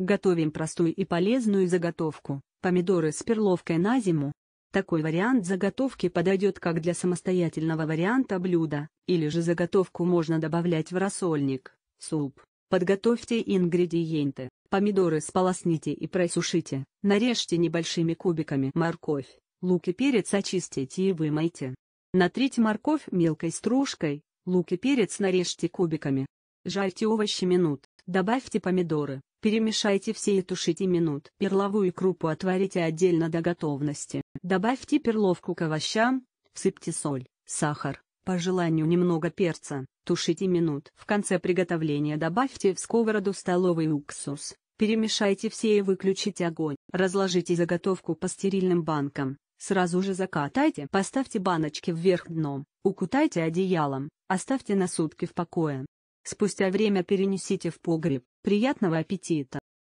Готовим простую и полезную заготовку – помидоры с перловкой на зиму. Такой вариант заготовки подойдет как для самостоятельного варианта блюда, или же заготовку можно добавлять в рассольник, суп. Подготовьте ингредиенты. Помидоры сполосните и просушите, нарежьте небольшими кубиками морковь, лук и перец очистите и вымойте. Натрите морковь мелкой стружкой, лук и перец нарежьте кубиками. Жарьте овощи минут, добавьте помидоры, Перемешайте все и тушите минут. Перловую крупу отварите отдельно до готовности. Добавьте перловку к овощам, всыпьте соль, сахар, по желанию немного перца, тушите минут. В конце приготовления добавьте в сковороду столовый уксус. Перемешайте все и выключите огонь. Разложите заготовку по стерильным банкам. Сразу же закатайте. Поставьте баночки вверх дном. Укутайте одеялом. Оставьте на сутки в покое. Спустя время перенесите в погреб. Приятного аппетита!